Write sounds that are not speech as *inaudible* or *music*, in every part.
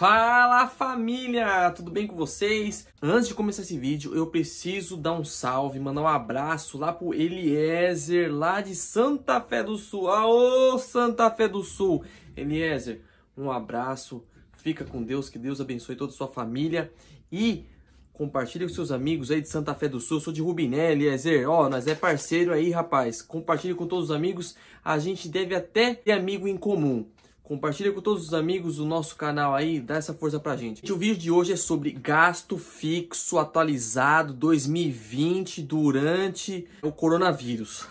Fala família, tudo bem com vocês? Antes de começar esse vídeo, eu preciso dar um salve, mandar um abraço lá pro Eliezer, lá de Santa Fé do Sul. Aô, Santa Fé do Sul! Eliezer, um abraço, fica com Deus, que Deus abençoe toda a sua família e compartilha com seus amigos aí de Santa Fé do Sul. Eu sou de Rubiné, Eliezer, ó, nós é parceiro aí, rapaz. Compartilha com todos os amigos, a gente deve até ter amigo em comum. Compartilha com todos os amigos o nosso canal aí, dá essa força pra gente. O vídeo de hoje é sobre gasto fixo atualizado 2020 durante o coronavírus.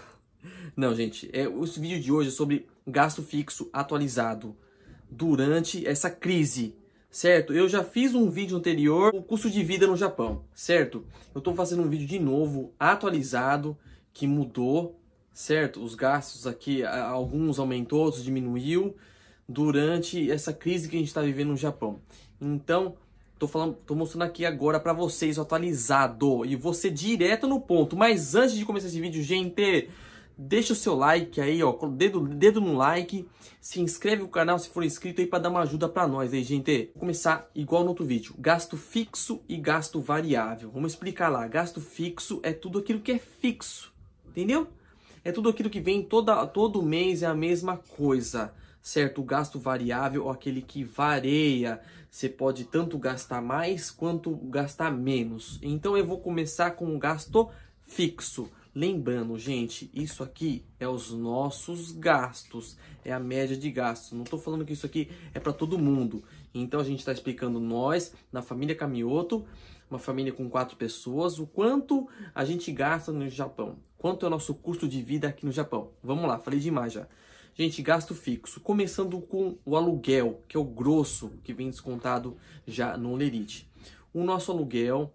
Não, gente, é, esse vídeo de hoje é sobre gasto fixo atualizado durante essa crise, certo? Eu já fiz um vídeo anterior, o custo de vida no Japão, certo? Eu tô fazendo um vídeo de novo, atualizado, que mudou, certo? Os gastos aqui, alguns aumentou, outros diminuiu, durante essa crise que a gente está vivendo no Japão. Então, tô falando, tô mostrando aqui agora para vocês o atualizado e você direto no ponto. Mas antes de começar esse vídeo, gente, deixa o seu like aí, ó, dedo, dedo no like, se inscreve no canal se for inscrito aí para dar uma ajuda para nós aí, gente. Vou começar igual no outro vídeo, gasto fixo e gasto variável. Vamos explicar lá. Gasto fixo é tudo aquilo que é fixo, entendeu? É tudo aquilo que vem toda, todo mês, é a mesma coisa certo? O gasto variável ou aquele que varia. Você pode tanto gastar mais quanto gastar menos. Então eu vou começar com o gasto fixo. Lembrando, gente, isso aqui é os nossos gastos, é a média de gastos. Não estou falando que isso aqui é para todo mundo. Então a gente está explicando nós, na família Camioto, uma família com quatro pessoas, o quanto a gente gasta no Japão, quanto é o nosso custo de vida aqui no Japão. Vamos lá, falei demais já. Gente, gasto fixo, começando com o aluguel, que é o grosso que vem descontado já no Lerite. O nosso aluguel,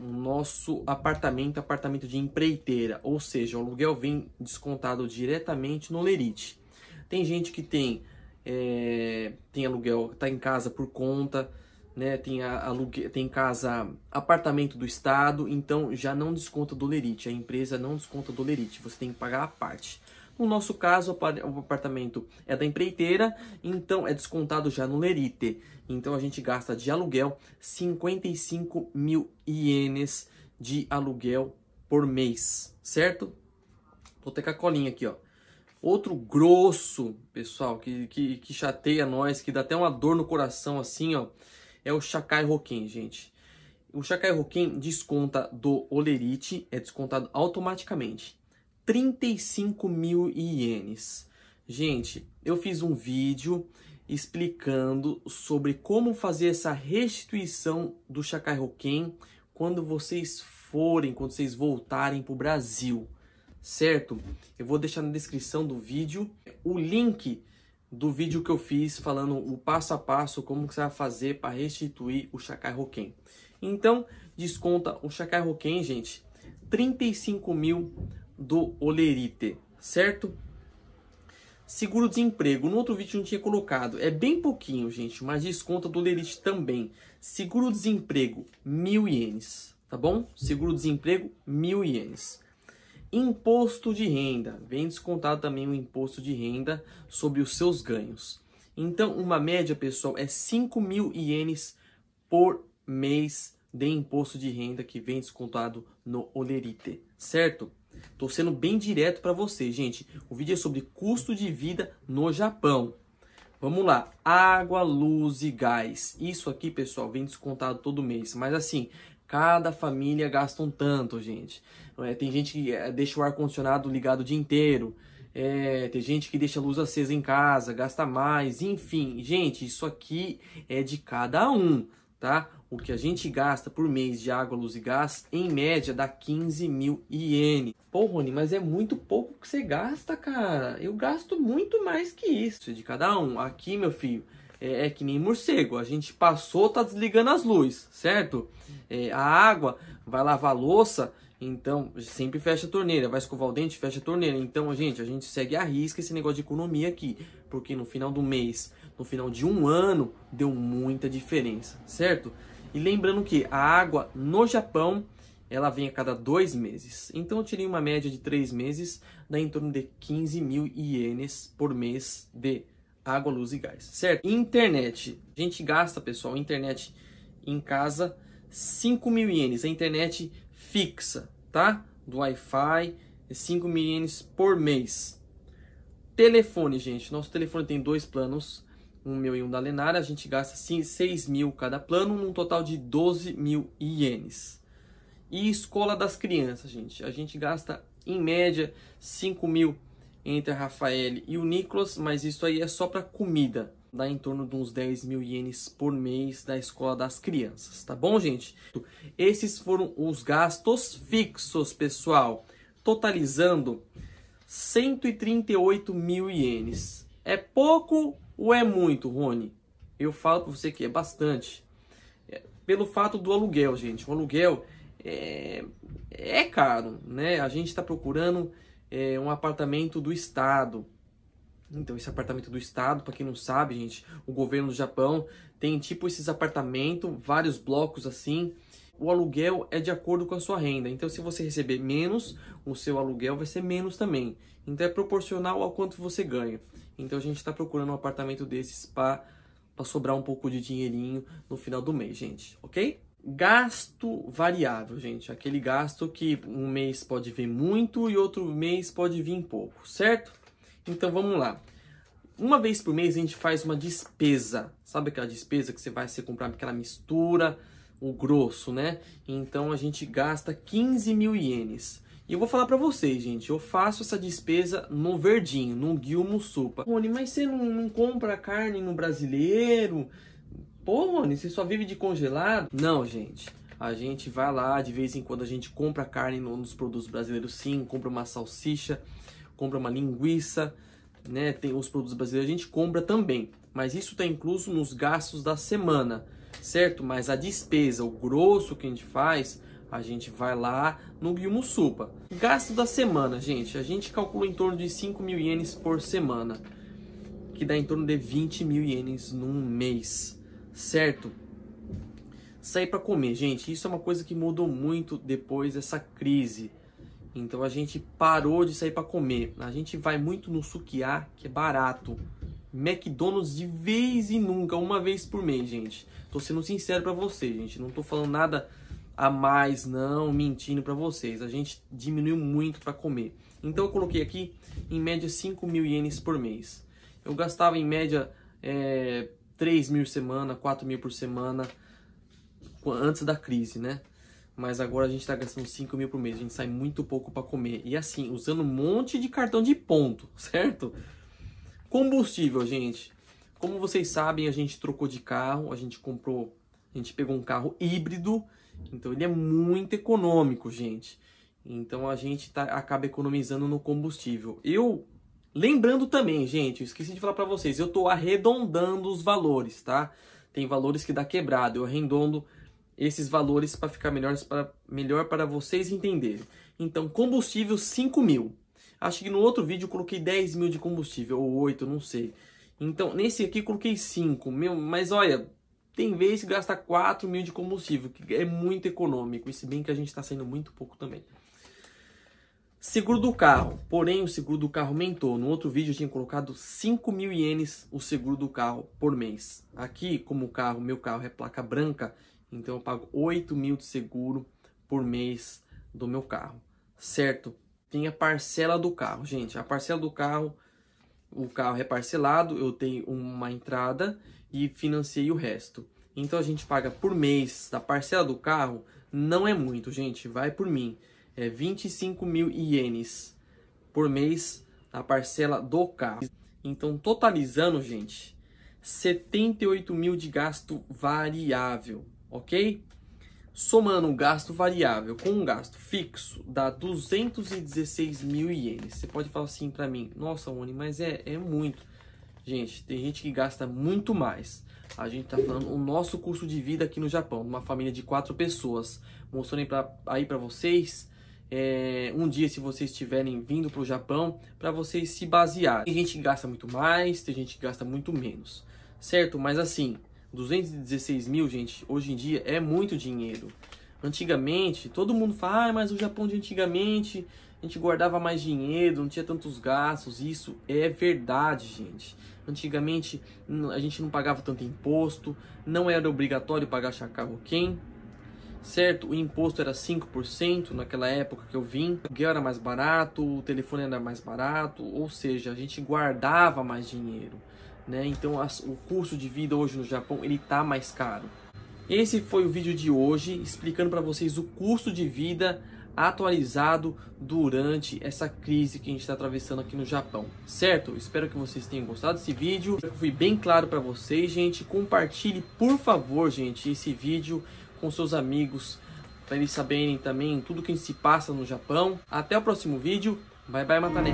o nosso apartamento, apartamento de empreiteira, ou seja, o aluguel vem descontado diretamente no Lerite. Tem gente que tem é, tem aluguel, está em casa por conta, né? Tem alugue, tem casa, apartamento do estado, então já não desconta do Lerite, a empresa não desconta do Lerite, você tem que pagar a parte. No nosso caso, o apartamento é da empreiteira, então é descontado já no lerite. Então a gente gasta de aluguel 55 mil ienes de aluguel por mês, certo? Vou ter com a colinha aqui, ó. Outro grosso, pessoal, que, que, que chateia nós, que dá até uma dor no coração assim, ó, é o Chacai Roquim, gente. O Chacai Roquim desconta do Olerite, é descontado automaticamente. 35 mil ienes. Gente, eu fiz um vídeo explicando sobre como fazer essa restituição do Chakai Roquem quando vocês forem, quando vocês voltarem para o Brasil, certo? Eu vou deixar na descrição do vídeo o link do vídeo que eu fiz falando o passo a passo como que você vai fazer para restituir o Chakai Roquem. Então, desconta o Chakai Roquem, gente, 35 mil do Olerite, certo? Seguro-desemprego, no outro vídeo não tinha colocado, é bem pouquinho, gente, mas desconta do Olerite também. Seguro-desemprego, mil ienes, tá bom? Seguro-desemprego, mil ienes. Imposto de renda, vem descontado também o imposto de renda sobre os seus ganhos. Então, uma média, pessoal, é 5 mil ienes por mês de imposto de renda que vem descontado no Olerite, certo? Tô sendo bem direto para você, gente. O vídeo é sobre custo de vida no Japão. Vamos lá, água, luz e gás. Isso aqui, pessoal, vem descontado todo mês. Mas assim, cada família gasta um tanto, gente. É, tem gente que é, deixa o ar-condicionado ligado o dia inteiro. É, tem gente que deixa a luz acesa em casa, gasta mais, enfim. Gente, isso aqui é de cada um tá? O que a gente gasta por mês de água, luz e gás, em média, dá 15 mil iene. Pô, Rony, mas é muito pouco que você gasta, cara. Eu gasto muito mais que isso de cada um. Aqui, meu filho, é, é que nem morcego. A gente passou, tá desligando as luzes, certo? É, a água vai lavar a louça, então, sempre fecha a torneira. Vai escovar o dente, fecha a torneira. Então, gente, a gente segue a risca esse negócio de economia aqui. Porque no final do mês no final de um ano deu muita diferença, certo? E lembrando que a água no Japão ela vem a cada dois meses. Então eu tirei uma média de três meses, dá em torno de 15 mil ienes por mês de água, luz e gás, certo? Internet. A gente gasta, pessoal, internet em casa 5 mil ienes. A internet fixa, tá? Do Wi-Fi, 5 é mil ienes por mês. Telefone, gente. Nosso telefone tem dois planos um meu e um da Lenara, a gente gasta sim, 6 mil cada plano, num total de 12 mil ienes. E escola das crianças, gente. A gente gasta, em média, 5 mil entre a Rafael e o Nicolas, mas isso aí é só para comida. Dá em torno de uns 10 mil ienes por mês da escola das crianças, tá bom, gente? Esses foram os gastos fixos, pessoal, totalizando 138 mil ienes. É pouco o é muito, Rony? Eu falo para você que é bastante. É, pelo fato do aluguel, gente. O aluguel é, é caro, né? A gente está procurando é, um apartamento do Estado. Então, esse apartamento do Estado, para quem não sabe, gente, o governo do Japão tem tipo esses apartamentos, vários blocos assim. O aluguel é de acordo com a sua renda. Então, se você receber menos, o seu aluguel vai ser menos também. Então, é proporcional ao quanto você ganha. Então a gente está procurando um apartamento desses para sobrar um pouco de dinheirinho no final do mês, gente, ok? Gasto variável, gente. Aquele gasto que um mês pode vir muito e outro mês pode vir pouco, certo? Então vamos lá. Uma vez por mês a gente faz uma despesa. Sabe aquela despesa que você vai se comprar aquela mistura, o grosso, né? Então a gente gasta 15 mil ienes. E eu vou falar para vocês, gente, eu faço essa despesa no verdinho, no Guilmo Supa. Rony, mas você não, não compra carne no brasileiro? Pô, Rony, você só vive de congelado? Não, gente. A gente vai lá, de vez em quando a gente compra carne nos produtos brasileiros sim, compra uma salsicha, compra uma linguiça, né? Tem os produtos brasileiros, a gente compra também. Mas isso tá incluso nos gastos da semana, certo? Mas a despesa, o grosso que a gente faz, a gente vai lá no Guimusupa. Gasto da semana, gente. A gente calcula em torno de 5 mil ienes por semana. Que dá em torno de 20 mil ienes num mês. Certo? Sair para comer, gente. Isso é uma coisa que mudou muito depois dessa crise. Então a gente parou de sair para comer. A gente vai muito no sukiá, que é barato. McDonald's de vez e nunca, uma vez por mês, gente. Tô sendo sincero para você, gente. Não tô falando nada a mais, não mentindo para vocês. A gente diminuiu muito para comer. Então eu coloquei aqui em média 5 mil ienes por mês. Eu gastava em média é, 3 mil por semana, 4 mil por semana antes da crise, né? Mas agora a gente está gastando 5 mil por mês, a gente sai muito pouco para comer. E assim, usando um monte de cartão de ponto, *laughs* certo? Combustível, gente. Como vocês sabem, a gente trocou de carro, a gente comprou, a gente pegou um carro híbrido então ele é muito econômico, gente. Então a gente tá, acaba economizando no combustível. Eu lembrando também, gente, eu esqueci de falar para vocês, eu tô arredondando os valores, tá? Tem valores que dá quebrado, eu arredondo esses valores para ficar melhores para melhor para vocês entenderem. Então, combustível 5 mil. Acho que no outro vídeo eu coloquei 10 mil de combustível, ou 8, não sei. Então, nesse aqui eu coloquei 5 mil, mas olha, tem vez que gasta 4 mil de combustível, que é muito econômico, e se bem que a gente está saindo muito pouco também. Seguro do carro, porém o seguro do carro aumentou. No outro vídeo eu tinha colocado 5 mil ienes o seguro do carro por mês. Aqui, como o carro, meu carro é placa branca, então eu pago 8 mil de seguro por mês do meu carro, certo? Tem a parcela do carro, gente. A parcela do carro, o carro é parcelado, eu tenho uma entrada e financiei o resto. Então a gente paga por mês da parcela do carro, não é muito, gente, vai por mim. É 25 mil ienes por mês a parcela do carro. Então totalizando, gente, 78 mil de gasto variável, ok? Somando o gasto variável com o gasto fixo, dá 216 mil ienes. Você pode falar assim para mim, nossa, Oni, mas é, é muito. Gente, tem gente que gasta muito mais. A gente está falando o nosso custo de vida aqui no Japão, uma família de quatro pessoas. Mostrando aí para vocês é, um dia, se vocês estiverem vindo para o Japão, para vocês se basear. Tem gente que gasta muito mais, tem gente que gasta muito menos, certo? Mas assim, 216 mil, gente, hoje em dia é muito dinheiro. Antigamente, todo mundo fala, ah, mas o Japão de antigamente a gente guardava mais dinheiro, não tinha tantos gastos. Isso é verdade, gente. Antigamente a gente não pagava tanto imposto, não era obrigatório pagar chacarro quem, certo? O imposto era 5% naquela época que eu vim. O que era mais barato, o telefone era mais barato, ou seja, a gente guardava mais dinheiro, né? Então as, o custo de vida hoje no Japão ele tá mais caro. Esse foi o vídeo de hoje explicando para vocês o custo de vida atualizado durante essa crise que a gente está atravessando aqui no Japão, certo? Espero que vocês tenham gostado desse vídeo. Eu fui bem claro para vocês, gente. Compartilhe, por favor, gente, esse vídeo com seus amigos para eles saberem também tudo que se passa no Japão. Até o próximo vídeo. Bye bye, Matané.